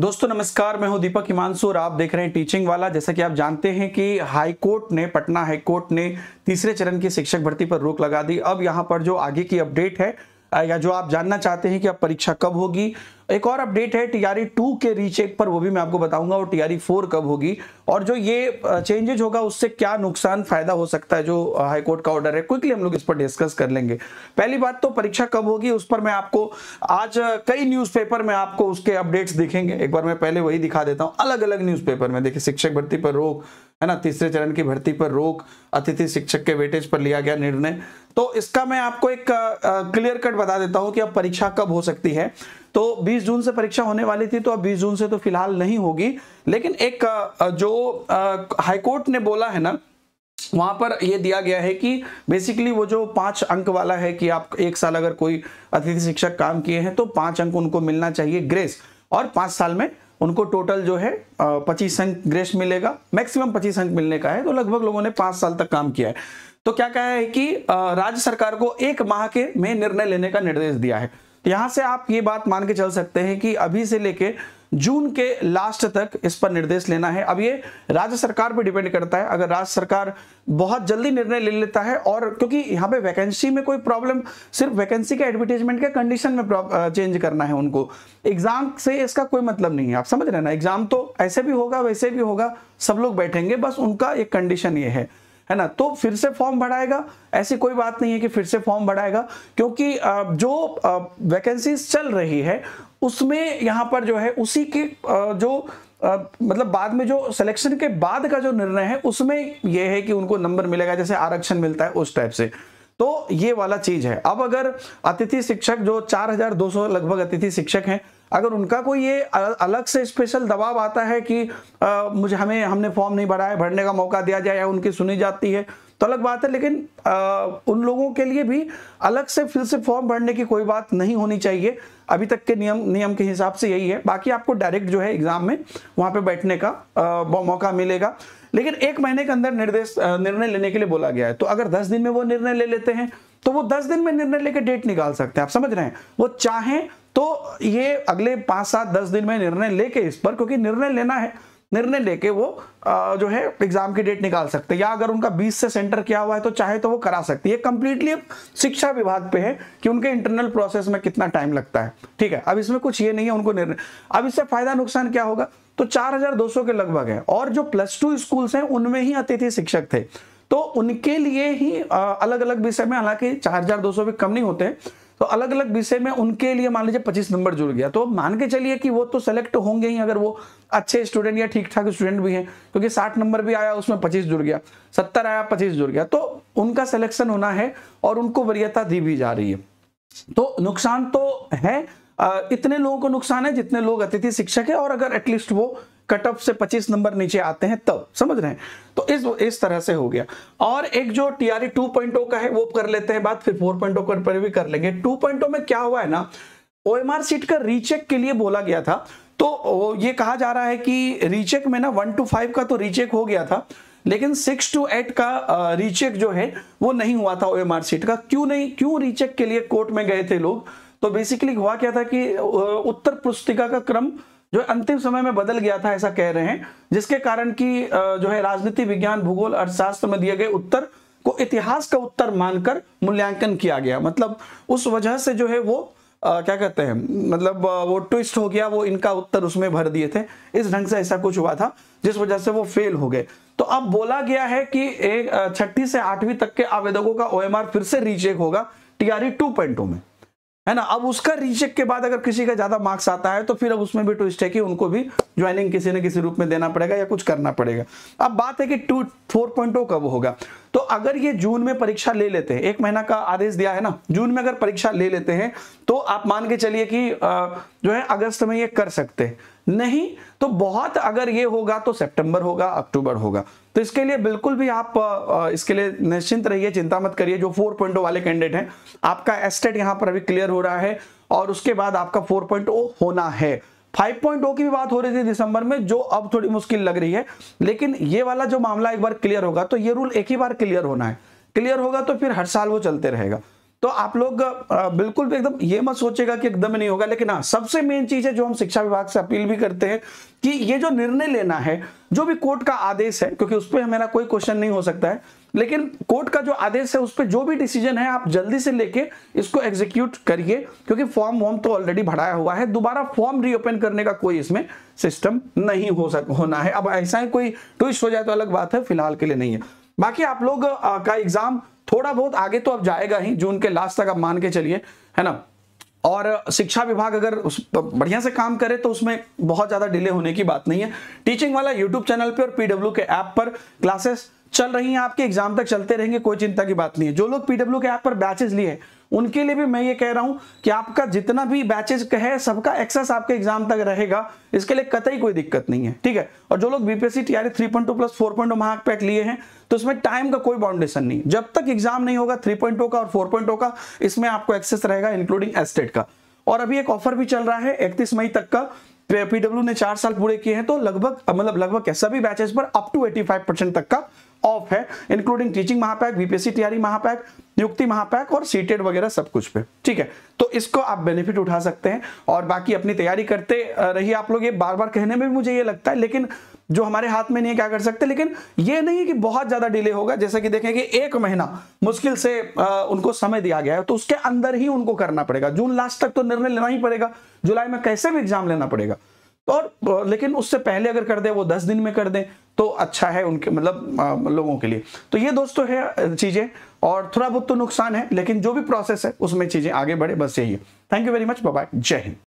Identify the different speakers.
Speaker 1: दोस्तों नमस्कार मैं हूं दीपक हिमांशु और आप देख रहे हैं टीचिंग वाला जैसा कि आप जानते हैं कि हाई कोर्ट ने पटना हाई कोर्ट ने तीसरे चरण की शिक्षक भर्ती पर रोक लगा दी अब यहां पर जो आगे की अपडेट है या जो आप जानना चाहते हैं कि अब परीक्षा कब होगी एक और अपडेट है टीआरई टू के रीचेक पर वो भी मैं आपको बताऊंगा और टीआरई फोर कब होगी और जो ये चेंजेज होगा उससे क्या नुकसान फायदा हो सकता है जो हाईकोर्ट का ऑर्डर है क्विकली हम लोग इस पर डिस्कस कर लेंगे पहली बात तो परीक्षा कब होगी उस पर मैं आपको आज कई न्यूज में आपको उसके अपडेट्स दिखेंगे एक बार मैं पहले वही दिखा देता हूँ अलग अलग न्यूज में देखिए शिक्षक भर्ती पर रोक है ना तीसरे चरण की भर्ती पर रोक अतिथि शिक्षक के वेटेज पर लिया गया निर्णय तो इसका मैं आपको एक क्लियर कट बता देता हूं कि अब परीक्षा कब हो सकती है तो 20 जून से परीक्षा होने वाली थी तो अब 20 जून से तो फिलहाल नहीं होगी लेकिन एक जो हाईकोर्ट ने बोला है ना वहां पर यह दिया गया है कि बेसिकली वो जो पांच अंक वाला है कि आप एक साल अगर कोई अतिथि शिक्षक काम किए हैं तो पांच अंक उनको मिलना चाहिए ग्रेस और पांच साल में उनको टोटल जो है पच्चीस अंक ग्रेस मिलेगा मैक्सिमम पच्चीस अंक मिलने का है तो लगभग लोगों ने पांच साल तक काम किया है तो क्या कहा है कि राज्य सरकार को एक माह के में निर्णय लेने का निर्देश दिया है यहां से आप ये बात मान के चल सकते हैं कि अभी से लेके जून के लास्ट तक इस पर निर्देश लेना है अब ये राज्य सरकार पर डिपेंड करता है अगर राज्य सरकार बहुत जल्दी निर्णय ले लेता है और क्योंकि यहाँ पे वैकेंसी में कोई प्रॉब्लम सिर्फ वैकेंसी के एडवर्टीजमेंट के कंडीशन में चेंज करना है उनको एग्जाम से इसका कोई मतलब नहीं है आप समझ रहे ना एग्जाम तो ऐसे भी होगा वैसे भी होगा सब लोग बैठेंगे बस उनका एक कंडीशन ये है है ना तो फिर से फॉर्म भराएगा ऐसी कोई बात नहीं है कि फिर से फॉर्म भराएगा क्योंकि जो वैकेंसीज चल रही है उसमें यहाँ पर जो है उसी के जो मतलब बाद में जो सिलेक्शन के बाद का जो निर्णय है उसमें यह है कि उनको नंबर मिलेगा जैसे आरक्षण मिलता है उस टाइप से तो ये वाला चीज है अब अगर अतिथि शिक्षक जो 4200 लगभग अतिथि शिक्षक हैं अगर उनका कोई ये अलग से स्पेशल दबाव आता है कि आ, मुझे हमें हमने फॉर्म नहीं भरा है भरने का मौका दिया जाए या उनकी सुनी जाती है तो अलग बात है लेकिन आ, उन लोगों के लिए भी अलग से फिर से फॉर्म भरने की कोई बात नहीं होनी चाहिए अभी तक के नियम नियम के हिसाब से यही है बाकी आपको डायरेक्ट जो है एग्जाम में वहां पे बैठने का आ, मौका मिलेगा लेकिन एक महीने के अंदर निर्देश निर्णय लेने के लिए बोला गया है तो अगर दस दिन में वो निर्णय ले लेते हैं तो वो दस दिन में निर्णय लेकर डेट निकाल सकते हैं आप समझ रहे हैं वो चाहें तो ये अगले पांच सात दस दिन में निर्णय लेके इस पर क्योंकि निर्णय लेना है निर्णय लेके वो जो है एग्जाम की डेट निकाल सकते हैं या अगर उनका 20 से सेंटर किया हुआ है तो चाहे तो वो करा सकती है कंप्लीटली शिक्षा विभाग पे है कि उनके इंटरनल प्रोसेस में कितना टाइम लगता है ठीक है अब इसमें कुछ ये नहीं है उनको निर्णय अब इससे फायदा नुकसान क्या होगा तो चार के लगभग है और जो प्लस टू स्कूल है उनमें ही अतिथि शिक्षक थे तो उनके लिए ही अलग अलग विषय में हालांकि चार हजार दो सौ भी कम नहीं होते हैं तो अलग अलग विषय में उनके लिए मान लीजिए पच्चीस नंबर जुड़ गया तो मान के चलिए कि वो तो सेलेक्ट होंगे ही अगर वो अच्छे स्टूडेंट या ठीक ठाक स्टूडेंट भी हैं क्योंकि साठ नंबर भी आया उसमें पच्चीस जुड़ गया सत्तर आया पच्चीस जुड़ गया तो उनका सिलेक्शन होना है और उनको वरीयता दी भी जा रही है तो नुकसान तो है इतने लोगों को नुकसान है जितने लोग अतिथि शिक्षक है और अगर एटलीस्ट वो कट ऑफ से 25 नंबर नीचे आते हैं तब समझ रहे हैं तो इस इस तरह से हो गया और एक जो टीआरई 2.0 का है वो कर लेते हैं बात फिर 4.0 पर भी कर लेंगे 2.0 में क्या हुआ है ना ओ सीट का रीचेक के लिए बोला गया था तो ये कहा जा रहा है कि रीचेक में ना वन टू फाइव का तो रीचेक हो गया था लेकिन सिक्स टू एट का रीचेक जो है वो नहीं हुआ था ओ सीट का क्यों नहीं क्यों रीचेक के लिए कोर्ट में गए थे लोग तो बेसिकली हुआ क्या था कि उत्तर पुस्तिका का क्रम जो अंतिम समय में बदल गया था ऐसा कह रहे हैं जिसके कारण की जो है राजनीति विज्ञान भूगोल अर्थशास्त्र में दिए गए उत्तर को इतिहास का उत्तर मानकर मूल्यांकन किया गया मतलब उस वजह से जो है वो आ, क्या कहते हैं मतलब वो ट्विस्ट हो गया वो इनका उत्तर उसमें भर दिए थे इस ढंग से ऐसा कुछ हुआ था जिस वजह से वो फेल हो गए तो अब बोला गया है कि एक छठी से आठवीं तक के आवेदकों का ओएमआर फिर से रीचेक होगा टीआरई 2.0 में है ना अब उसका रीचेक के बाद अगर किसी का ज्यादा मार्क्स आता है तो फिर अब उसमें भी ट्विस्ट है कि उनको भी ज्वाइनिंग किसी न किसी रूप में देना पड़ेगा या कुछ करना पड़ेगा अब बात है कि टू फोर पॉइंट oh कब होगा तो अगर ये जून में परीक्षा ले लेते हैं एक महीना का आदेश दिया है ना जून में अगर परीक्षा ले लेते हैं तो आप मान के चलिए कि जो है अगस्त में ये कर सकते हैं नहीं तो बहुत अगर ये होगा तो सितंबर होगा अक्टूबर होगा तो इसके लिए बिल्कुल भी आप इसके लिए निश्चिंत रहिए चिंता मत करिए जो 4.0 वाले कैंडिडेट हैं आपका एस्टेट यहां पर अभी क्लियर हो रहा है और उसके बाद आपका ओ होना है 5.0 की भी बात हो रही थी दिसंबर में जो अब थोड़ी मुश्किल लग रही है लेकिन ये वाला जो मामला एक बार क्लियर होगा तो ये रूल एक ही बार क्लियर होना है क्लियर होगा तो फिर हर साल वो चलते रहेगा तो आप लोग बिल्कुल भी एकदम ये मत सोचेगा कि एकदम नहीं होगा लेकिन हाँ सबसे मेन चीज है जो हम शिक्षा विभाग से अपील भी करते हैं कि ये जो निर्णय लेना है जो भी कोर्ट का आदेश है क्योंकि उस पर हमारा कोई क्वेश्चन नहीं हो सकता है लेकिन कोर्ट का जो आदेश है उस पर जो भी डिसीजन है आप जल्दी से लेके इसको एग्जीक्यूट करिए क्योंकि फॉर्म वॉर्म तो ऑलरेडी भराया हुआ है दोबारा फॉर्म रीओपन करने का कोई इसमें सिस्टम नहीं हो सक होना है अब ऐसा ही कोई ट्विस्ट हो जाए तो अलग बात है फिलहाल के लिए नहीं है बाकी आप लोग का एग्जाम थोड़ा बहुत आगे तो अब जाएगा ही जून के लास्ट तक आप मान के चलिए है ना और शिक्षा विभाग अगर उस बढ़िया से काम करे तो उसमें बहुत ज़्यादा डिले होने की बात नहीं है टीचिंग वाला यूट्यूब चैनल पे और पीडब्ल्यू के ऐप पर क्लासेस चल रही हैं आपके एग्जाम तक चलते रहेंगे कोई चिंता की बात नहीं है जो लोग पीडब्ल्यू के ऐप पर बैचेज लिए उनके लिए भी मैं ये कह रहा हूं कि आपका जितना भी बैचेज है सबका एक्सेस आपके एग्जाम तक रहेगा इसके लिए कतई कोई दिक्कत नहीं है ठीक है और जो लोग बीपीएससी टीआरई 3.2 प्लस 4.0 मार्क पैक लिए हैं तो इसमें टाइम का कोई बाउंडेशन नहीं जब तक एग्जाम नहीं होगा 3.0 का और 4.0 का इसमें आपको एक्सेस रहेगा इंक्लूडिंग एस्टेट e का और अभी एक ऑफर भी चल रहा है इकतीस मई तक का पीडब्ल्यू ने चार साल पूरे किए हैं तो लगभग मतलब लगभग सभी बैचेस पर अप टू 85 परसेंट तक का ऑफ है इंक्लूडिंग टीचिंग महापैक बीपीएससी तैयारी महापैक नियुक्ति महापैक और सीटेड e वगैरह सब कुछ पे ठीक है तो इसको आप बेनिफिट उठा सकते हैं और बाकी अपनी तैयारी करते रहिए आप लोग ये बार बार कहने में भी मुझे ये लगता है लेकिन जो हमारे हाथ में नहीं है क्या कर सकते लेकिन ये नहीं कि बहुत ज्यादा डिले होगा जैसे कि देखें कि एक महीना मुश्किल से आ, उनको समय दिया गया है तो उसके अंदर ही उनको करना पड़ेगा जून लास्ट तक तो निर्णय लेना ही पड़ेगा जुलाई में कैसे भी एग्जाम लेना पड़ेगा और लेकिन उससे पहले अगर कर दें वो दस दिन में कर दें तो अच्छा है उनके मतलब लोगों के लिए तो ये दोस्तों है चीज़ें और थोड़ा बहुत तो नुकसान है लेकिन जो भी प्रोसेस है उसमें चीज़ें आगे बढ़े बस यही है thank you very much bye जय हिंद